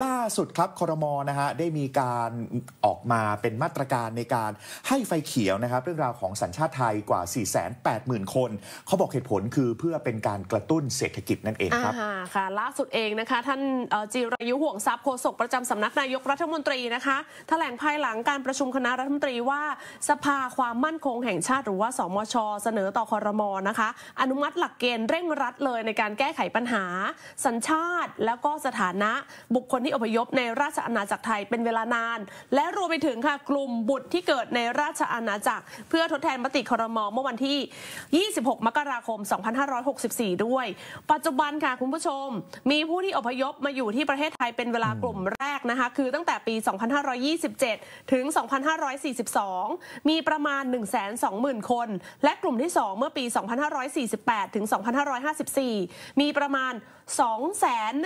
ล่าสุดครับคอรมอนะฮะได้มีการออกมาเป็นมาตรการในการให้ไฟเขียวนะครับเรื่องราวของสัญชาติไทยกว่า 480,000 คน เขาบอกเหตุผลคือเพื่อเป็นการกระตุ้นเศรษฐกิจนั่นเองครับค่ะล่าสุดเองนะคะท่านจิรายุห่วงทรัพย์โฆษกประจำสำนักนายกรัฐมนตรีนะคะถแถลงภายหลังการประชุมคณะรัฐมนตรีว่า สภาความมั่นคงแห่งชาติหรือว่าสมชเสนอต่อคอรมอนะคะอนุมัติหลักเกณฑ์เร่งรัดเลยในการแก้ไขปัญหา สัญชาติแล้วก็สถานะบุคคลที่อพยพในราชอาณาจักรไทยเป็นเวลานาน และรวมไปถึงค่ะกลุ่มบุตรที่เกิดในราชอาณาจักร เพื่อทดแทนมติครมเมื่อวันที่ 26 มกราคม 2564 ด้วย ปัจจุบันค่ะคุณผู้ชม มีผู้ที่อพยพมาอยู่ที่ประเทศไทยเป็นเวลากลุ่มแรกนะคะคือตั้งแต่ปี 2527 ถึง 2542 มีประมาณ 120,000 คน และกลุ่มที่2เมื่อปี 2548 ถึง 2554 มีประมาณ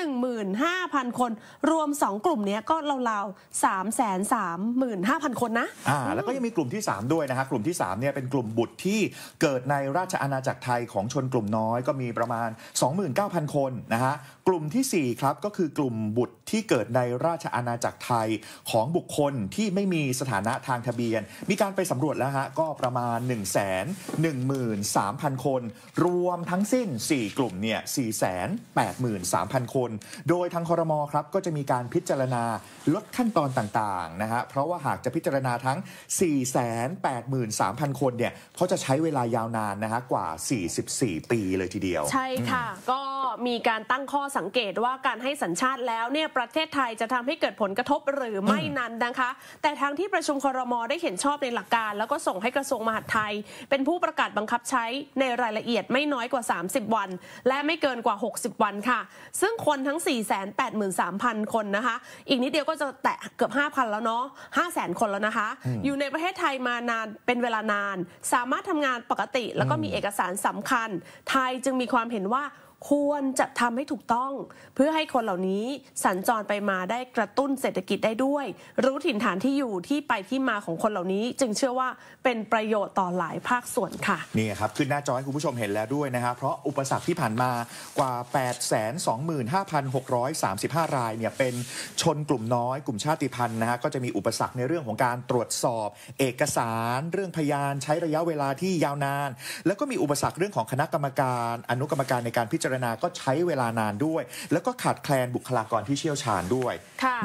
215,000 คนรวม 2 กลุ่มนี้ก็ราวๆสามแสนสามหมื่นห้าพันคนนะ อ่าแล้วก็ยังมีกลุ่มที่ 3 ด้วยนะฮะ กลุ่มที่ 3เนี่ยเป็นกลุ่มบุตรที่เกิดในราชอาณาจักรไทยของชนกลุ่มน้อยก็มีประมาณ 29,000 คนนะฮะกลุ่มที่ 4 ครับ ก็คือกลุ่มบุตรที่เกิดในราชอาณาจักรไทยของบุคคลที่ไม่มีสถานะทางทะเบียน มีการไปสำรวจแล้วฮะก็ประมาณ1 1 1 3 0 0 0 คน รวมทั้งสิ้น 4 กลุ่มเนี่ย483,000 คน โดยทางคอรมอครับ ก็จะมีการพิจารณาลดขั้นตอนต่างๆนะฮะเพราะว่าหากจะพิจารณาทั้ง483,000 คนเนี่ยเขาจะใช้เวลายาวนานนะฮะกว่า 44ปีเลยทีเดียวใช่ค่ะก็มีการตั้งข้อสังเกตว่าการให้สัญชาติแล้วเนี่ยประเทศไทยจะทำให้เกิดผลกระทบหรือไม่นั้นนะคะ แต่ทางที่ประชุมครมอได้เห็นชอบ ในหลักการแล้วก็ส่งให้กระทรวงมหาดไทย เป็นผู้ประกาศบังคับใช้ในรายละเอียดไม่น้อยกว่า 30 วัน และไม่เกินกว่า 60 วันค่ะ ซึ่งคนทั้ง 483,000 คนนะคะ อีกนิดเดียวก็จะแตะเกือบ 5,000 แล้วเนาะ500,000คนแล้วนะคะ อยู่ในประเทศไทยมานานเป็นเวลานาน สามารถทำงานปกติแล้วก็มีเอกสารสำคัญ ไทยจึงมีความเห็นว่าควรจะทำให้ถูกต้อง เพื่อให้คนเหล่านี้สัญจรไปมาได้กระตุ้นเศรษฐกิจได้ด้วย รู้ถิ่นฐานที่อยู่ที่ไปที่มาของคนเหล่านี้จึงเชื่อว่าเป็นประโยชน์ต่อหลายภาคส่วนค่ะนี่ครับขึ้นหน้าจอให้คุณผู้ชมเห็นแล้วด้วยนะครับเพราะอุปสรรคที่ผ่านมากว่า825,635 รายเนี่ยเป็นชนกลุ่มน้อย กลุ่มชาติพันธุ์นะฮะก็จะมีอุปสรรคในเรื่องของการตรวจสอบ เอกสารเรื่องพยานใช้ระยะเวลาที่ยาวนาน แล้วก็มีอุปสรรคเรื่องของคณะกรรมการ อนุกรรมการในการพิจารารณาก็ใช้เวลานานด้วย แล้วก็ขาดแคลนบุคลากรที่เชี่ยวชาญด้วย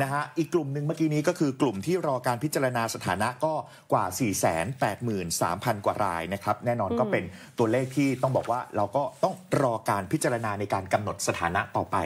นะฮะอีกกลุ่มหนึ่งเมื่อกี้นี้ก็คือกลุ่มที่รอการพิจารณาสถานะก็กว่า 4 8 3 0 0 0 กว่ารายนะครับ แน่นอนก็เป็นตัวเลขที่ต้องบอกว่าเราก็ต้องรอการพิจารณาในการกำหนดสถานะต่อไป